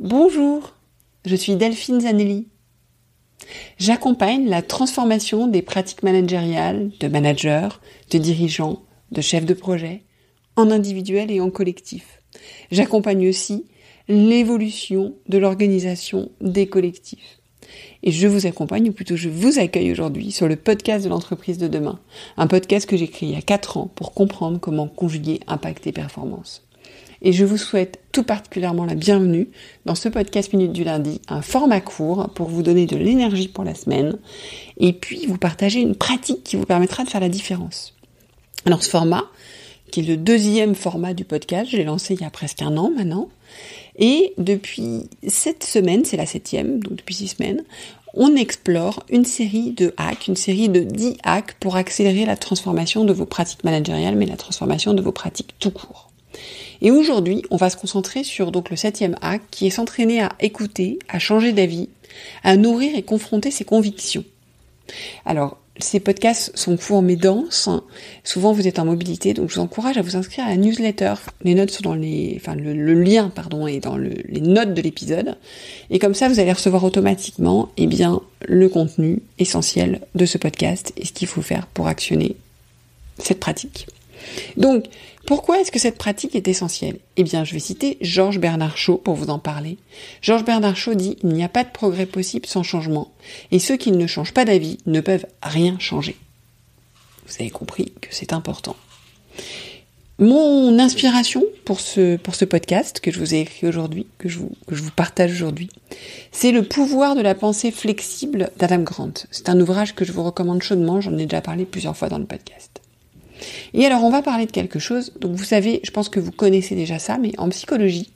Bonjour, je suis Delphine Zanelli. J'accompagne la transformation des pratiques managériales, de managers, de dirigeants, de chefs de projet, en individuel et en collectif. J'accompagne aussi l'évolution de l'organisation des collectifs. Et je vous accompagne, ou plutôt je vous accueille aujourd'hui sur le podcast de l'entreprise de demain, un podcast que j'ai créé il y a 4 ans pour comprendre comment conjuguer impact et performance et je vous souhaite tout particulièrement la bienvenue dans ce podcast Minute du lundi, un format court pour vous donner de l'énergie pour la semaine et puis vous partager une pratique qui vous permettra de faire la différence. Alors ce format, qui est le deuxième format du podcast, je l'ai lancé il y a presque un an maintenant, et depuis cette semaine, c'est la septième, donc depuis six semaines, on explore une série de hacks, une série de dix hacks pour accélérer la transformation de vos pratiques managériales, mais la transformation de vos pratiques tout court. Et aujourd'hui, on va se concentrer sur donc le septième acte qui est s'entraîner à écouter, à changer d'avis, à nourrir et confronter ses convictions. Alors, ces podcasts sont courts mais denses. Souvent, vous êtes en mobilité, donc je vous encourage à vous inscrire à la newsletter. Les notes sont dans les, enfin le, lien pardon est dans les notes de l'épisode. Et comme ça, vous allez recevoir automatiquement, eh bien, le contenu essentiel de ce podcast et ce qu'il faut faire pour actionner cette pratique. Donc, pourquoi est-ce que cette pratique est essentielle Eh bien, je vais citer Georges Bernard Shaw pour vous en parler. Georges Bernard Shaw dit Il n'y a pas de progrès possible sans changement, et ceux qui ne changent pas d'avis ne peuvent rien changer. Vous avez compris que c'est important. Mon inspiration pour ce, pour ce podcast que je vous ai écrit aujourd'hui, que que je vous partage aujourd'hui, c'est Le pouvoir de la pensée flexible d'Adam Grant. C'est un ouvrage que je vous recommande chaudement, j'en ai déjà parlé plusieurs fois dans le podcast. Et alors, on va parler de quelque chose. Donc, vous savez, je pense que vous connaissez déjà ça, mais en psychologie,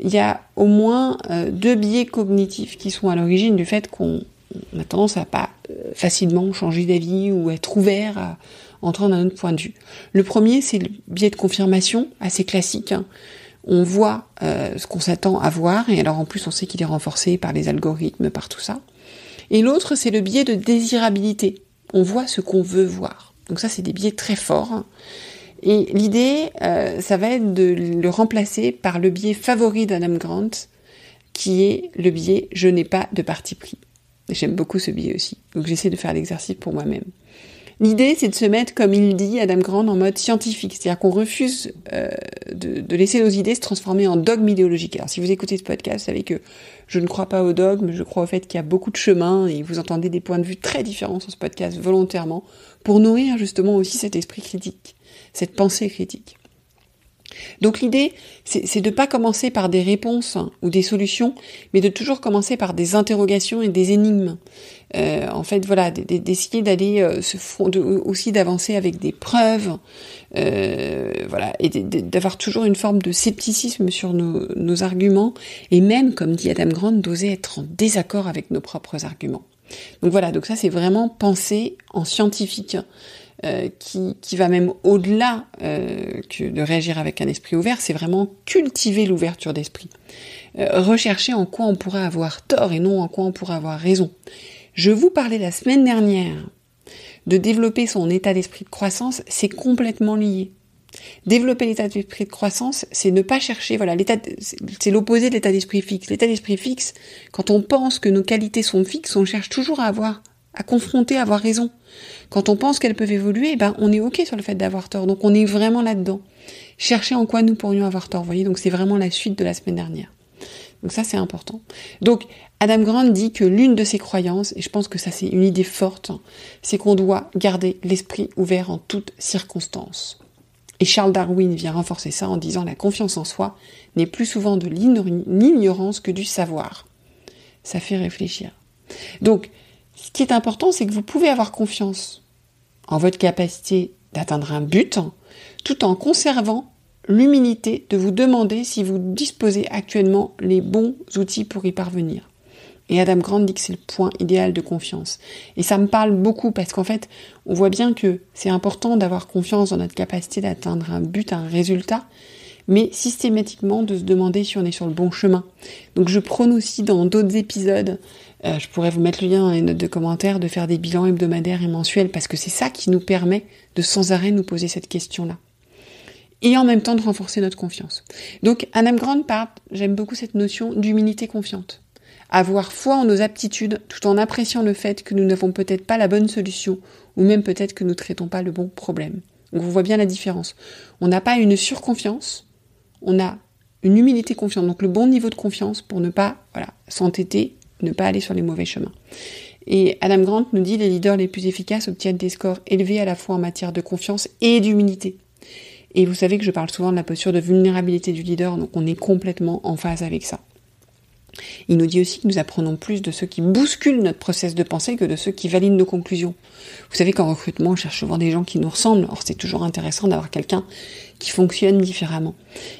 il y a au moins euh, deux biais cognitifs qui sont à l'origine du fait qu'on a tendance à pas euh, facilement changer d'avis ou être ouvert à entendre un autre point de vue. Le premier, c'est le biais de confirmation, assez classique. Hein. On voit euh, ce qu'on s'attend à voir, et alors en plus on sait qu'il est renforcé par les algorithmes, par tout ça. Et l'autre, c'est le biais de désirabilité. On voit ce qu'on veut voir. Donc ça, c'est des biais très forts. Et l'idée, euh, ça va être de le remplacer par le biais favori d'Adam Grant, qui est le biais je n'ai pas de parti pris. J'aime beaucoup ce biais aussi. Donc j'essaie de faire l'exercice pour moi-même. L'idée, c'est de se mettre, comme il dit, Adam Grant, en mode scientifique. C'est-à-dire qu'on refuse euh, de, laisser nos idées se transformer en dogmes idéologiques. Alors, si vous écoutez ce podcast, vous savez que je ne crois pas au dogme, je crois au fait qu'il y a beaucoup de chemins et vous entendez des points de vue très différents sur ce podcast volontairement pour nourrir justement aussi cet esprit critique, cette pensée critique. Donc l'idée, c'est de ne pas commencer par des réponses hein, ou des solutions, mais de toujours commencer par des interrogations et des énigmes. Euh, en fait, voilà, d'essayer d'aller euh, aussi d'avancer avec des preuves, euh, voilà, et d'avoir toujours une forme de scepticisme sur nos, nos arguments, et même, comme dit Adam Grant, d'oser être en désaccord avec nos propres arguments. Donc voilà, donc ça c'est vraiment penser en scientifique. Euh, qui, va même au-delà euh, de réagir avec un esprit ouvert, c'est vraiment cultiver l'ouverture d'esprit. Euh, rechercher en quoi on pourrait avoir tort et non en quoi on pourrait avoir raison. Je vous parlais la semaine dernière de développer son état d'esprit de croissance, c'est complètement lié. Développer l'état d'esprit de croissance, c'est ne pas chercher, voilà, l'état, c'est l'opposé de l'état d'esprit fixe. L'état d'esprit fixe, quand on pense que nos qualités sont fixes, on cherche toujours à avoir à confronter, à avoir raison. Quand on pense qu'elles peuvent évoluer, eh ben, on est OK sur le fait d'avoir tort. Donc on est vraiment là-dedans. Chercher en quoi nous pourrions avoir tort, voyez. Donc c'est vraiment la suite de la semaine dernière. Donc ça, c'est important. Donc Adam Grant dit que l'une de ses croyances, et je pense que ça c'est une idée forte, hein, c'est qu'on doit garder l'esprit ouvert en toutes circonstances. Et Charles Darwin vient renforcer ça en disant la confiance en soi n'est plus souvent de l'ignorance que du savoir. Ça fait réfléchir. Donc, ce qui est important, c'est que vous pouvez avoir confiance en votre capacité d'atteindre un but, tout en conservant l'humilité de vous demander si vous disposez actuellement les bons outils pour y parvenir. Et Adam Grant dit que c'est le point idéal de confiance. Et ça me parle beaucoup parce qu'en fait, on voit bien que c'est important d'avoir confiance dans notre capacité d'atteindre un but, un résultat, mais systématiquement de se demander si on est sur le bon chemin. Donc je prône aussi dans d'autres épisodes euh, je pourrais vous mettre le lien dans les notes de commentaires, de faire des bilans hebdomadaires et mensuels, parce que c'est ça qui nous permet de sans arrêt nous poser cette question-là. Et en même temps de renforcer notre confiance. Donc, à même grande part, j'aime beaucoup cette notion d'humilité confiante. Avoir foi en nos aptitudes tout en appréciant le fait que nous n'avons peut-être pas la bonne solution ou même peut-être que nous ne traitons pas le bon problème. Donc on voit bien la différence. On n'a pas une surconfiance, on a une humilité confiante, donc le bon niveau de confiance pour ne pas voilà, s'entêter ne pas aller sur les mauvais chemins. Et Adam Grant nous dit les leaders les plus efficaces obtiennent des scores élevés à la fois en matière de confiance et d'humilité. Et vous savez que je parle souvent de la posture de vulnérabilité du leader, donc on est complètement en phase avec ça. Il nous dit aussi que nous apprenons plus de ceux qui bousculent notre process de pensée que de ceux qui valident nos conclusions. Vous savez qu'en recrutement, on cherche souvent des gens qui nous ressemblent, or c'est toujours intéressant d'avoir quelqu'un qui fonctionne différemment.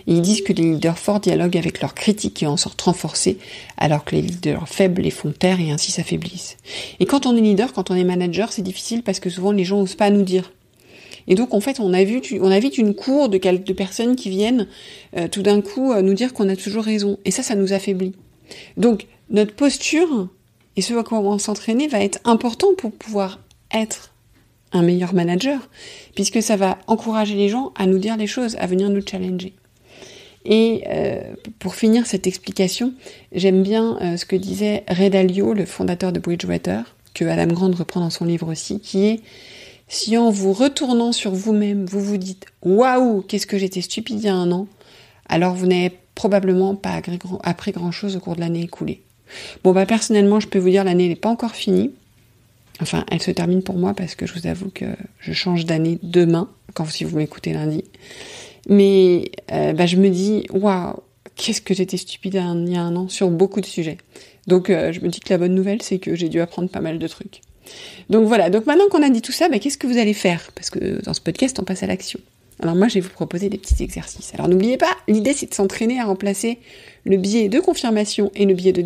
Et ils disent que les leaders forts dialoguent avec leurs critiques et en sortent renforcés, alors que les leaders faibles les font taire et ainsi s'affaiblissent. Et quand on est leader, quand on est manager, c'est difficile parce que souvent les gens n'osent pas nous dire. Et donc en fait, on, a vu, on invite une cour de, personnes qui viennent euh, tout d'un coup euh, nous dire qu'on a toujours raison. Et ça, ça nous affaiblit. Donc, notre posture et ce à quoi on va s'entraîner va être important pour pouvoir être un meilleur manager, puisque ça va encourager les gens à nous dire les choses, à venir nous challenger. Et euh, pour finir cette explication, j'aime bien euh, ce que disait Ray Dalio, le fondateur de Bridgewater, que Adam Grant reprend dans son livre aussi, qui est si en vous retournant sur vous-même, vous vous dites waouh, qu'est-ce que j'étais stupide il y a un an, alors vous n'avez probablement pas après grand-chose au cours de l'année écoulée. Bon, bah personnellement, je peux vous dire, l'année n'est pas encore finie. Enfin, elle se termine pour moi parce que je vous avoue que je change d'année demain, quand si vous m'écoutez lundi. Mais euh, bah, je me dis, waouh, qu'est-ce que j'étais stupide il y a un an sur beaucoup de sujets. Donc euh, je me dis que la bonne nouvelle, c'est que j'ai dû apprendre pas mal de trucs. Donc voilà, donc maintenant qu'on a dit tout ça, bah, qu'est-ce que vous allez faire Parce que dans ce podcast, on passe à l'action. Alors moi, je vais vous proposer des petits exercices. Alors n'oubliez pas, l'idée c'est de s'entraîner à remplacer le biais de confirmation et le biais de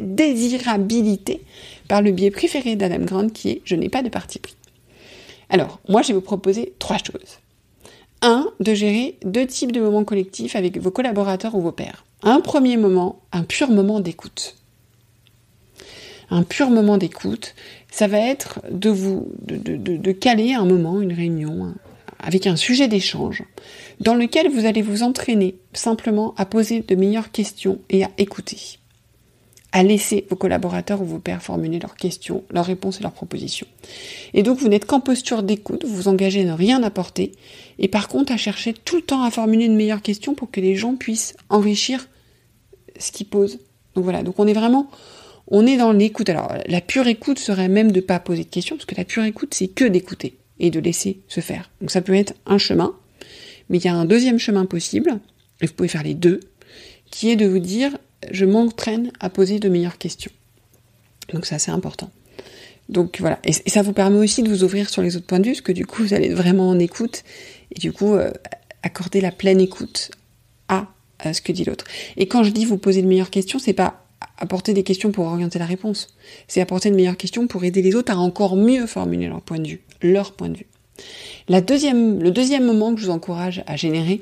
désirabilité par le biais préféré d'Adam Grant qui est je n'ai pas de parti pris. Alors, moi, je vais vous proposer trois choses. Un, De gérer deux types de moments collectifs avec vos collaborateurs ou vos pairs. Un premier moment, un pur moment d'écoute. Un pur moment d'écoute, ça va être de vous de, de caler un moment, une réunion, avec un sujet d'échange dans lequel vous allez vous entraîner simplement à poser de meilleures questions et à écouter. À laisser vos collaborateurs ou vos pairs formuler leurs questions, leurs réponses et leurs propositions. Et donc vous n'êtes qu'en posture d'écoute, vous vous engagez à ne rien apporter et par contre à chercher tout le temps à formuler une meilleure question pour que les gens puissent enrichir ce qu'ils posent. Donc voilà, donc on est vraiment on est dans l'écoute. Alors la pure écoute serait même de ne pas poser de questions parce que la pure écoute c'est que d'écouter et de laisser se faire. Donc ça peut être un chemin, mais il y a un deuxième chemin possible, et vous pouvez faire les deux, qui est de vous dire je m'entraîne à poser de meilleures questions. Donc ça c'est important. Donc voilà, et, ça vous permet aussi de vous ouvrir sur les autres points de vue, parce que du coup vous allez vraiment en écoute, et du coup euh, accorder la pleine écoute à, euh, ce que dit l'autre. Et quand je dis vous poser de meilleures questions, c'est pas apporter des questions pour orienter la réponse. C'est apporter une meilleure question pour aider les autres à encore mieux formuler leur point de vue, leur point de vue. La deuxième, le deuxième moment que je vous encourage à générer,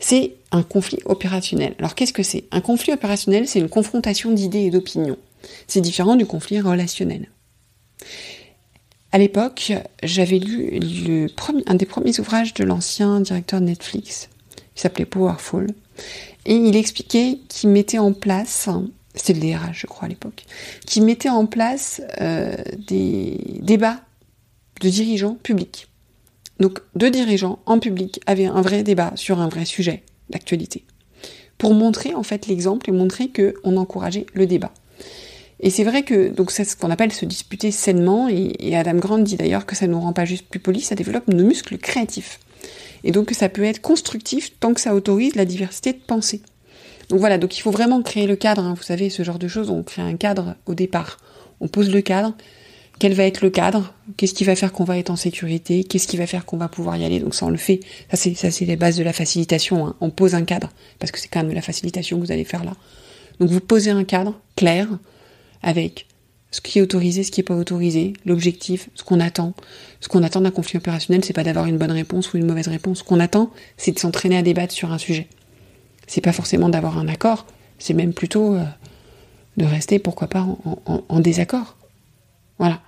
c'est un conflit opérationnel. Alors qu'est-ce que c'est Un conflit opérationnel, c'est une confrontation d'idées et d'opinions. C'est différent du conflit relationnel. À l'époque, j'avais lu un des premiers ouvrages de l'ancien directeur de Netflix, qui s'appelait Powerful, et il expliquait qu'il mettait en place c'était le DRH, je crois, à l'époque, qui mettait en place euh, des débats de dirigeants publics. Donc, deux dirigeants en public avaient un vrai débat sur un vrai sujet d'actualité, pour montrer en fait l'exemple et montrer que encourageait le débat. Et c'est vrai que donc c'est ce qu'on appelle se disputer sainement, et, Adam Grant dit d'ailleurs que ça ne nous rend pas juste plus polis, ça développe nos muscles créatifs. Et donc ça peut être constructif tant que ça autorise la diversité de pensée. Donc voilà, donc il faut vraiment créer le cadre, hein. vous savez, ce genre de choses, on crée un cadre au départ. On pose le cadre, quel va être le cadre, qu'est-ce qui va faire qu'on va être en sécurité, qu'est-ce qui va faire qu'on va pouvoir y aller. Donc ça, on le fait. Ça, c'est, ça, c'est les bases de la facilitation. Hein. On pose un cadre, parce que c'est quand même la facilitation que vous allez faire là. Donc vous posez un cadre clair avec ce qui est autorisé, ce qui n'est pas autorisé, l'objectif, ce qu'on attend. Ce qu'on attend d'un conflit opérationnel, c'est pas d'avoir une bonne réponse ou une mauvaise réponse. Ce qu'on attend, c'est de s'entraîner à débattre sur un sujet c'est pas forcément d'avoir un accord, c'est même plutôt euh, de rester, pourquoi pas, en, désaccord. Voilà.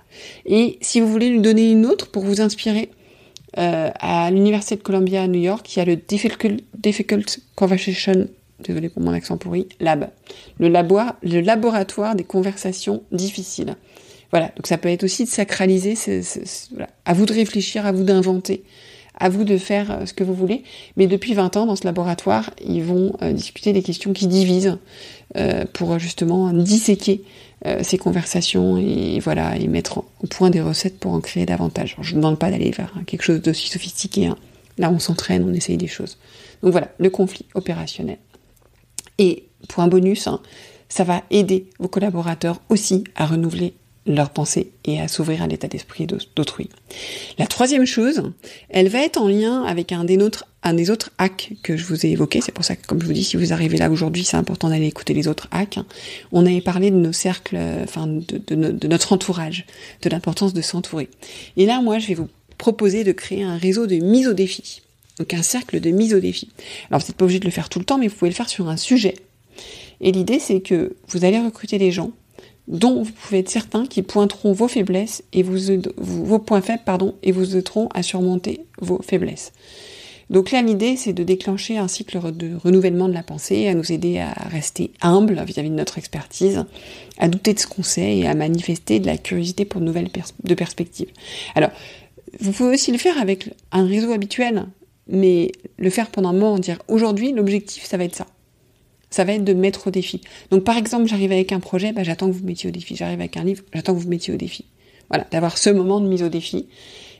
Et si vous voulez lui donner une autre pour vous inspirer, euh, à l'Université de Columbia à New York, il y a le Difficult, Conversation, désolé pour mon accent pourri, Lab. Le, laboratoire des conversations difficiles. Voilà, donc ça peut être aussi de sacraliser, à vous de réfléchir, à vous d'inventer à vous de faire euh, ce que vous voulez. Mais depuis 20 ans, dans ce laboratoire, ils vont euh, discuter des questions qui divisent euh, pour justement disséquer ces conversations et voilà et mettre au point des recettes pour en créer davantage. je ne demande pas d'aller vers hein, quelque chose d'aussi sophistiqué. Hein. Là, on s'entraîne, on essaye des choses. Donc voilà, le conflit opérationnel. Et pour un bonus, hein, ça va aider vos collaborateurs aussi à renouveler leurs pensée et à s'ouvrir à l'état d'esprit d'autrui. La troisième chose, elle va être en lien avec un des, un des autres hacks que je vous ai évoqué. C'est pour ça que, comme je vous dis, si vous arrivez là aujourd'hui, c'est important d'aller écouter les autres hacks. On avait parlé de nos cercles, enfin de, de notre entourage, de l'importance de s'entourer. Et là, moi, je vais vous proposer de créer un réseau de mise au défi. Donc un cercle de mise au défi. Alors vous n'êtes pas obligé de le faire tout le temps, mais vous pouvez le faire sur un sujet. Et l'idée, c'est que vous allez recruter des gens dont vous pouvez être certain qu'ils pointeront vos faiblesses et vous, vos points faibles pardon, et vous aideront à surmonter vos faiblesses. Donc là, l'idée, c'est de déclencher un cycle de renouvellement de la pensée, à nous aider à rester humbles vis-à-vis de notre expertise, à douter de ce qu'on sait et à manifester de la curiosité pour de nouvelles de perspectives. Alors, vous pouvez aussi le faire avec un réseau habituel, mais le faire pendant un moment, dire aujourd'hui, l'objectif, ça va être ça. Ça va être de mettre au défi. Donc par exemple, j'arrive avec un projet, bah, j'attends que vous mettiez au défi. J'arrive avec un livre, j'attends que vous mettiez au défi. Voilà, d'avoir ce moment de mise au défi.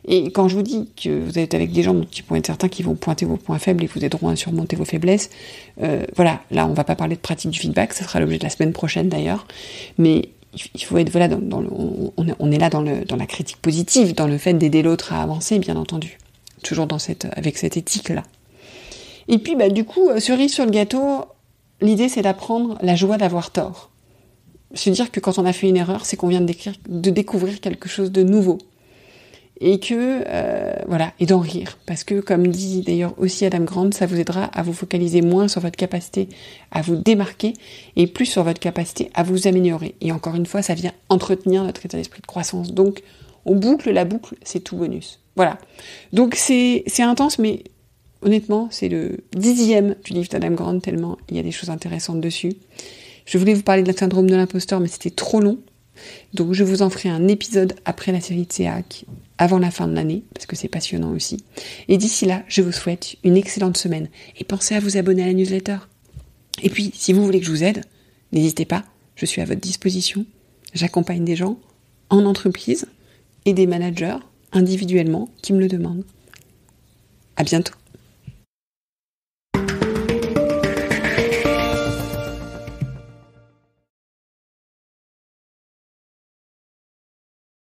Et quand je vous dis que vous êtes avec des gens qui pourront être certains qui vont pointer vos points faibles et vous aideront à surmonter vos faiblesses, euh, voilà, là on ne va pas parler de pratique du feedback, ça sera l'objet de la semaine prochaine d'ailleurs, mais il faut être voilà on, est là dans, la critique positive, dans le fait d'aider l'autre à avancer, bien entendu, toujours avec cette éthique là. Et puis bah, du coup euh, cerise sur le gâteau, L'idée, c'est d'apprendre la joie d'avoir tort. Se dire que quand on a fait une erreur, c'est qu'on vient de, découvrir quelque chose de nouveau. Et que, euh, voilà, et d'en rire. Parce que, comme dit d'ailleurs aussi Adam Grant, ça vous aidera à vous focaliser moins sur votre capacité à vous démarquer et plus sur votre capacité à vous améliorer. Et encore une fois, ça vient entretenir notre état d'esprit de croissance. Donc, on boucle la boucle, c'est tout bonus. Voilà. Donc, c'est intense, mais honnêtement, c'est le dixième du livre d'Adam Grant, tellement il y a des choses intéressantes dessus. Je voulais vous parler de la syndrome de l'imposteur, mais c'était trop long. Donc je vous en ferai un épisode après la série de CEAC, avant la fin de l'année, parce que c'est passionnant aussi. Et d'ici là, je vous souhaite une excellente semaine. Et pensez à vous abonner à la newsletter. Et puis, si vous voulez que je vous aide, n'hésitez pas, je suis à votre disposition. J'accompagne des gens en entreprise et des managers individuellement qui me le demandent. À bientôt.